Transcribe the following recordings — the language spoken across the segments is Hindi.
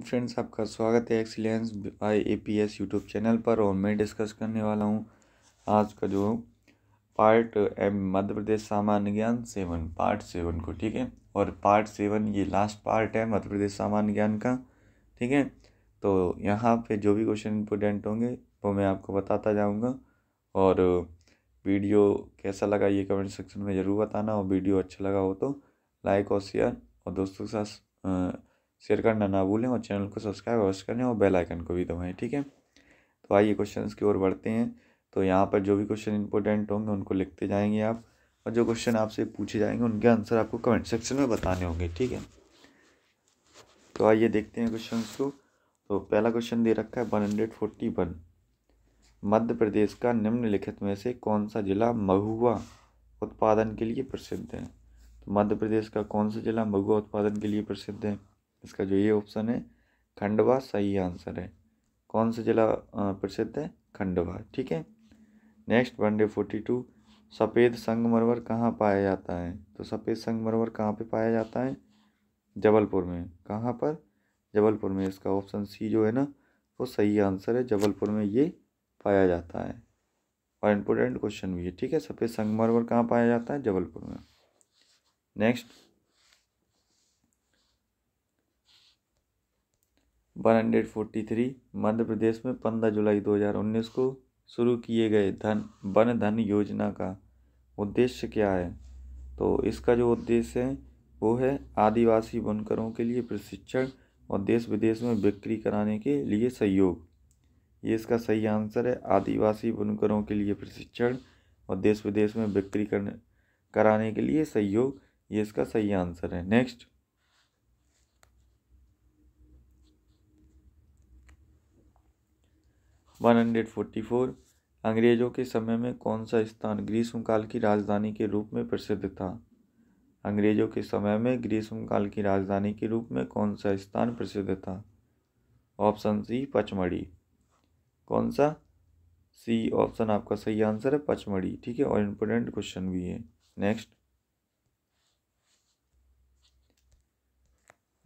फ्रेंड्स आपका स्वागत है excellence I A P S YouTube channel पर और मैं डिस्कस करने वाला हूँ आज का जो पार्ट एम मध्य प्रदेश सामान्य ज्ञान सेवन पार्ट सेवन को ठीक है और पार्ट सेवन ये लास्ट पार्ट है मध्य प्रदेश सामान्य ज्ञान का ठीक है तो यहाँ पे जो भी क्वेश्चन इंपोर्टेंट होंगे वो मैं आपको बताता जाऊँगा और वीडियो कैसा लगा ये कमेंट सेक्शन में ज़रूर बताना और वीडियो अच्छा लगा हो तो लाइक और शेयर और दोस्तों के साथ शेयर करना ना भूलें और चैनल को सब्सक्राइब अवश्य करें और बेल आइकन को भी दबाएँ ठीक है तो आइए क्वेश्चन की ओर बढ़ते हैं तो यहाँ पर जो भी क्वेश्चन इंपॉर्टेंट होंगे उनको लिखते जाएंगे आप और जो क्वेश्चन आपसे पूछे जाएंगे उनके आंसर आपको कमेंट सेक्शन में बताने होंगे ठीक है तो आइए देखते हैं क्वेश्चन को तो पहला क्वेश्चन दे रखा है one hundred forty one Madhya Pradesh का निम्नलिखित में से कौन सा जिला महुआ उत्पादन के लिए प्रसिद्ध है तो मध्य प्रदेश का कौन सा जिला महुआ उत्पादन के लिए प्रसिद्ध है इसका जो ये ऑप्शन है खंडवा सही आंसर है कौन सा जिला प्रसिद्ध है खंडवा ठीक है नेक्स्ट वनडे फोर्टी टू सफ़ेद संगमरवर कहाँ पाया जाता है तो सफ़ेद संगमरवर कहाँ पे पाया जाता है जबलपुर में कहाँ पर जबलपुर में इसका ऑप्शन सी जो है ना वो सही आंसर है जबलपुर में ये पाया जाता है और इम्पोर्टेंट क्वेश्चन भी है ठीक है सफ़ेद संगमरवर कहाँ पाया जाता है जबलपुर में next one hundred forty three Madhya Pradesh में पंद्रह जुलाई दो हज़ार उन्नीस को शुरू किए गए धन वन धन योजना का उद्देश्य क्या है तो इसका जो उद्देश्य है वो है आदिवासी बुनकरों के लिए प्रशिक्षण और देश विदेश में बिक्री कराने के लिए सहयोग ये इसका सही आंसर है आदिवासी बुनकरों के लिए प्रशिक्षण और देश विदेश में बिक्री करने कराने के लिए सहयोग ये इसका सही आंसर है नेक्स्ट 144 अंग्रेज़ों के समय में कौन सा स्थान ग्रीष्मकाल की राजधानी के रूप में प्रसिद्ध था अंग्रेज़ों के समय में ग्रीष्मकाल की राजधानी के रूप में कौन सा स्थान प्रसिद्ध था ऑप्शन सी पचमढ़ी कौन सा सी ऑप्शन आपका सही आंसर है पचमढ़ी ठीक है और इम्पोर्टेंट क्वेश्चन भी है next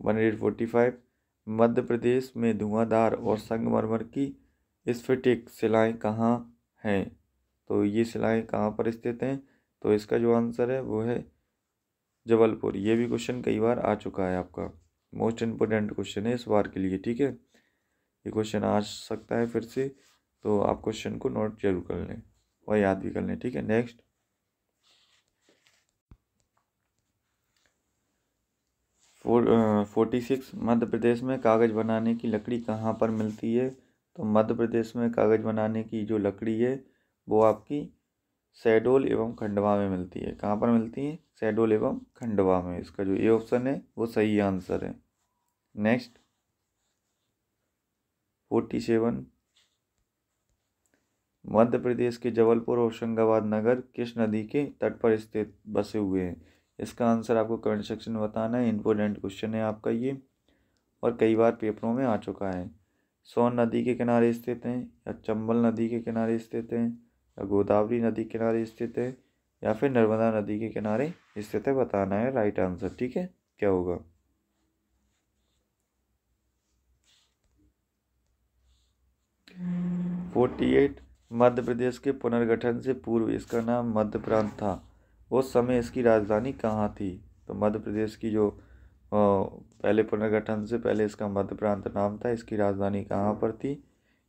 one hundred forty five Madhya Pradesh में धुआंधार और संगमरमर की इस शिलाएँ कहाँ हैं तो ये शिलाएँ कहाँ पर स्थित हैं तो इसका जो आंसर है वो है जबलपुर ये भी क्वेश्चन कई बार आ चुका है आपका मोस्ट इम्पोर्टेंट क्वेश्चन है इस बार के लिए ठीक है ये क्वेश्चन आ सकता है फिर से तो आप क्वेश्चन को नोट जरूर कर लें और याद भी कर लें ठीक है next forty six Madhya Pradesh में कागज़ बनाने की लकड़ी कहाँ पर मिलती है तो मध्य प्रदेश में कागज़ बनाने की जो लकड़ी है वो आपकी सैडोल एवं खंडवा में मिलती है कहाँ पर मिलती है सैडोल एवं खंडवा में इसका जो ए ऑप्शन है वो सही आंसर है next forty seven Madhya Pradesh के जबलपुर होशंगाबाद नगर किस नदी के तट पर स्थित बसे हुए हैं इसका आंसर आपको कमेंट सेक्शन में बताना है इंपोर्टेंट क्वेश्चन है आपका ये और कई बार पेपरों में आ चुका है सोन नदी के किनारे स्थित हैं या चंबल नदी के किनारे स्थित हैं या गोदावरी नदी के किनारे स्थित है या फिर नर्मदा नदी के किनारे स्थित है बताना है राइट आंसर ठीक है क्या होगा फोर्टी एट मध्य प्रदेश के पुनर्गठन से पूर्व इसका नाम मध्य प्रांत था उस समय इसकी राजधानी कहाँ थी तो मध्य प्रदेश की जो हाँ, पहले पुनर्गठन से पहले इसका मध्य प्रांत नाम था इसकी राजधानी कहाँ पर थी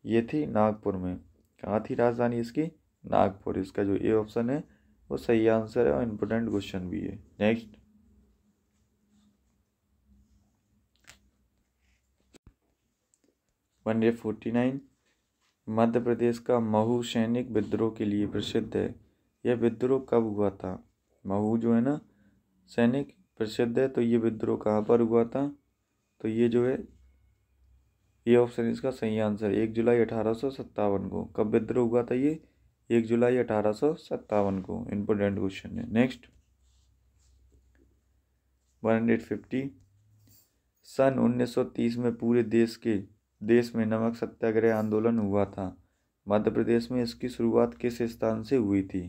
ये थी नागपुर में कहाँ थी राजधानी इसकी नागपुर इसका जो ए ऑप्शन है वो सही आंसर है और इम्पोर्टेंट क्वेश्चन भी है next one hundred forty nine Madhya Pradesh का महू सैनिक विद्रोह के लिए प्रसिद्ध है यह विद्रोह कब हुआ था महू जो है ना सैनिक प्रसिद्ध है तो ये विद्रोह कहाँ पर हुआ था तो ये जो है ये ऑप्शन इसका सही आंसर एक जुलाई अठारह सौ सत्तावन को कब विद्रोह हुआ था ये एक जुलाई अठारह सौ सत्तावन को इम्पोर्टेंट क्वेश्चन है नेक्स्ट वन हंड्रेड फिफ्टी सन 1930 में पूरे देश के देश में नमक सत्याग्रह आंदोलन हुआ था मध्य प्रदेश में इसकी शुरुआत किस स्थान से हुई थी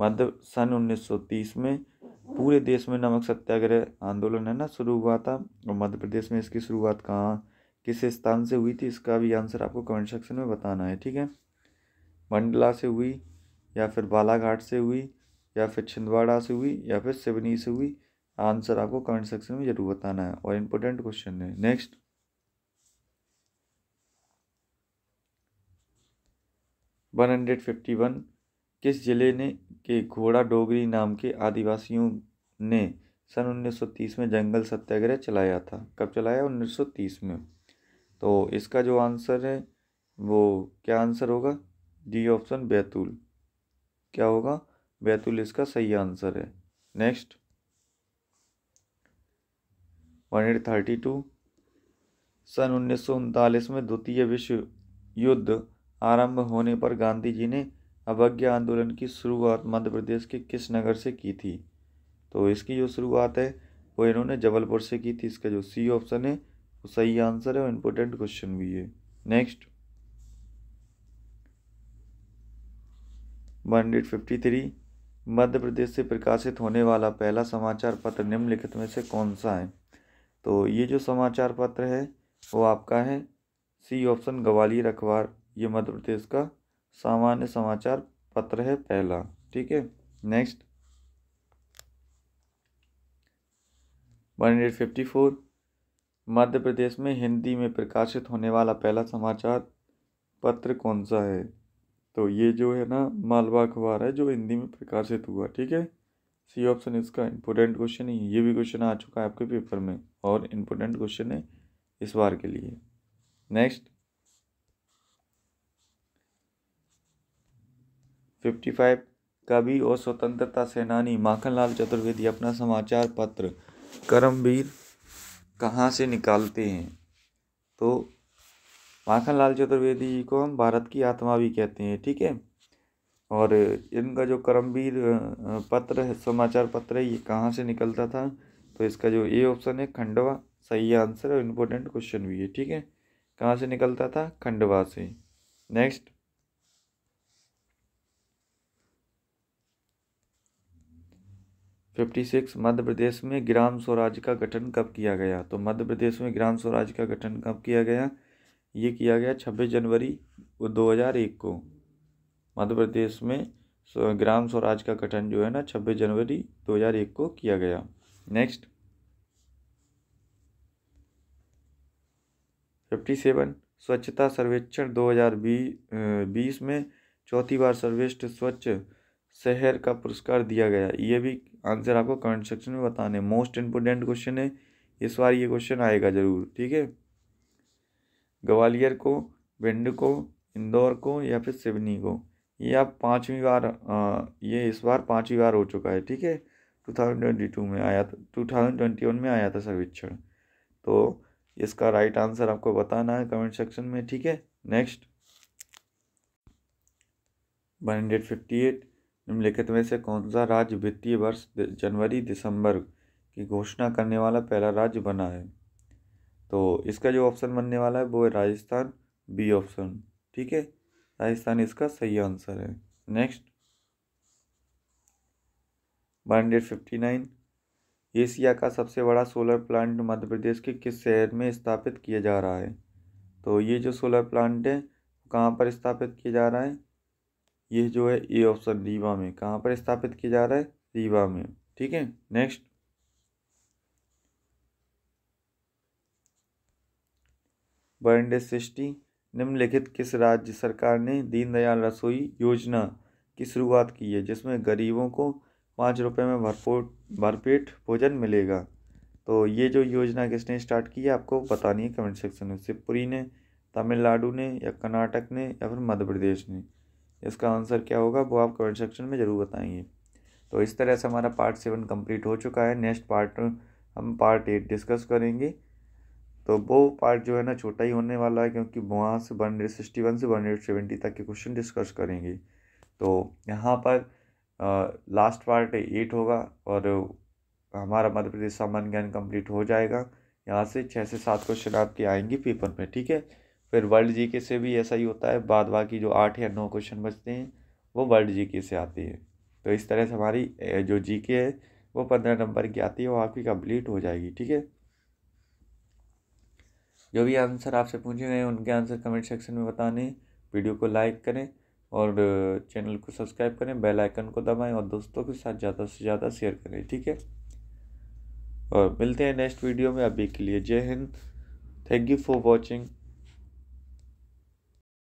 मध्य सन 1930 में पूरे देश में नमक सत्याग्रह आंदोलन है ना शुरू हुआ था और मध्य प्रदेश में इसकी शुरुआत कहाँ किस स्थान से हुई थी इसका भी आंसर आपको कमेंट सेक्शन में बताना है ठीक है मंडला से हुई या फिर बालाघाट से हुई या फिर छिंदवाड़ा से हुई या फिर सिवनी से हुई आंसर आपको कमेंट सेक्शन में ज़रूर बताना है और इम्पोर्टेंट क्वेश्चन है next one hundred fifty one किस जिले ने के घोड़ा डोगरी नाम के आदिवासियों ने सन 1930 में जंगल सत्याग्रह चलाया था कब चलाया 1930 में तो इसका जो आंसर है वो क्या आंसर होगा डी ऑप्शन बैतूल क्या होगा बैतूल इसका सही आंसर है next one eight thirty two सन उन्नीस में द्वितीय विश्व युद्ध आरंभ होने पर गांधी जी ने अवज्ञा आंदोलन की शुरुआत मध्य प्रदेश के किस नगर से की थी तो इसकी जो शुरुआत है वो इन्होंने जबलपुर से की थी इसका जो सी ऑप्शन है वो सही आंसर है और इम्पोर्टेंट क्वेश्चन भी है next one hundred fifty three Madhya Pradesh से प्रकाशित होने वाला पहला समाचार पत्र निम्नलिखित में से कौन सा है तो ये जो समाचार पत्र है वो आपका है सी ऑप्शन ग्वालियर अखबार ये मध्य प्रदेश का सामान्य समाचार पत्र है पहला ठीक है next one hundred fifty four Madhya Pradesh में हिंदी में प्रकाशित होने वाला पहला समाचार पत्र कौन सा है तो ये जो है ना मालवा अखबार है जो हिंदी में प्रकाशित हुआ ठीक है सी ऑप्शन इसका इम्पोर्टेंट क्वेश्चन है ये भी क्वेश्चन आ चुका है आपके पेपर में और इम्पोर्टेंट क्वेश्चन है इस बार के लिए नेक्स्ट 55 कवि और स्वतंत्रता सेनानी माखनलाल चतुर्वेदी अपना समाचार पत्र करमवीर कहाँ से निकालते हैं तो माखनलाल चतुर्वेदी जी को हम भारत की आत्मा भी कहते हैं ठीक है और इनका जो करमवीर पत्र है समाचार पत्र है ये कहाँ से निकलता था तो इसका जो ए ऑप्शन है खंडवा सही आंसर और इम्पोर्टेंट क्वेश्चन भी है ठीक है कहाँ से निकलता था खंडवा से next fifty six Madhya Pradesh में ग्राम स्वराज का गठन कब किया गया तो मध्य प्रदेश में ग्राम स्वराज का गठन कब किया गया ये किया गया छब्बीस जनवरी दो हज़ार एक को मध्य प्रदेश में ग्राम स्वराज का गठन जो है ना छब्बीस जनवरी दो हज़ार एक को किया गया नेक्स्ट फिफ्टी सेवन स्वच्छता सर्वेक्षण दो हज़ार बीस में चौथी बार सर्वेष्ठ स्वच्छ शहर का पुरस्कार दिया गया ये भी आंसर आपको कमेंट सेक्शन में बताने मोस्ट इम्पोर्टेंट क्वेश्चन है इस बार ये क्वेश्चन आएगा ज़रूर ठीक है ग्वालियर को भिंड को इंदौर को या फिर सिवनी को ये आप पाँचवीं बार आ, ये इस बार पाँचवीं बार हो चुका है ठीक है टू थाउजेंड ट्वेंटी टू में आया था टू थाउजेंड ट्वेंटी वन में आया था सर्वेक्षण तो इसका राइट आंसर आपको बताना है कमेंट सेक्शन में ठीक है next one hundred fifty eight निम्नलिखित में से कौन सा राज्य वित्तीय वर्ष जनवरी दिसंबर की घोषणा करने वाला पहला राज्य बना है तो इसका जो ऑप्शन बनने वाला है वो है राजस्थान बी ऑप्शन ठीक है राजस्थान इसका सही आंसर है next one hundred fifty nine Asia का सबसे बड़ा सोलर प्लांट मध्य प्रदेश के किस शहर में स्थापित किया जा रहा है तो ये जो सोलर प्लांट है कहाँ पर स्थापित किया जा रहा है ये जो है ए ऑप्शन रीवा में कहाँ पर स्थापित किया जा रहा है रीवा में ठीक है नेक्स्ट बरंडे सृष्टि निम्नलिखित किस राज्य सरकार ने दीनदयाल रसोई योजना की शुरुआत की है जिसमें गरीबों को पाँच रुपये में भरपूर भरपेट भोजन मिलेगा तो ये जो योजना किसने स्टार्ट की है आपको बतानी है कमेंट सेक्शन में शिवपुरी ने तमिलनाडु ने या कर्नाटक ने या फिर मध्य प्रदेश ने इसका आंसर क्या होगा वो आप कमेंट सेक्शन में ज़रूर बताएंगे तो इस तरह से हमारा पार्ट सेवन कंप्लीट हो चुका है नेक्स्ट पार्ट हम पार्ट एट डिस्कस करेंगे तो वो पार्ट जो है ना छोटा ही होने वाला है क्योंकि वहाँ से वन हंड्रेड सिक्सटी वन से वन हंड्रेड सेवेंटी तक के क्वेश्चन डिस्कस करेंगे तो यहाँ पर लास्ट पार्ट एट होगा और हमारा मध्य प्रदेश सामान्य ज्ञान कंप्लीट हो जाएगा यहाँ से छः से सात क्वेश्चन आपके आएंगे पेपर में ठीक है फिर वर्ल्ड जी के से भी ऐसा ही होता है बाद बाकी जो आठ या नौ क्वेश्चन बचते हैं वो वर्ल्ड जी के से आती है तो इस तरह से हमारी जो जी के है वो पंद्रह नंबर की आती है वो आपकी कंप्लीट हो जाएगी ठीक है जो भी आंसर आपसे पूछे गए उनके आंसर कमेंट सेक्शन में बताने वीडियो को लाइक करें और चैनल को सब्सक्राइब करें बेल आइकन को दबाएं और दोस्तों के साथ ज़्यादा से ज़्यादा शेयर करें ठीक है और मिलते हैं नेक्स्ट वीडियो में अभी के लिए जय हिंद थैंक यू फॉर वॉचिंग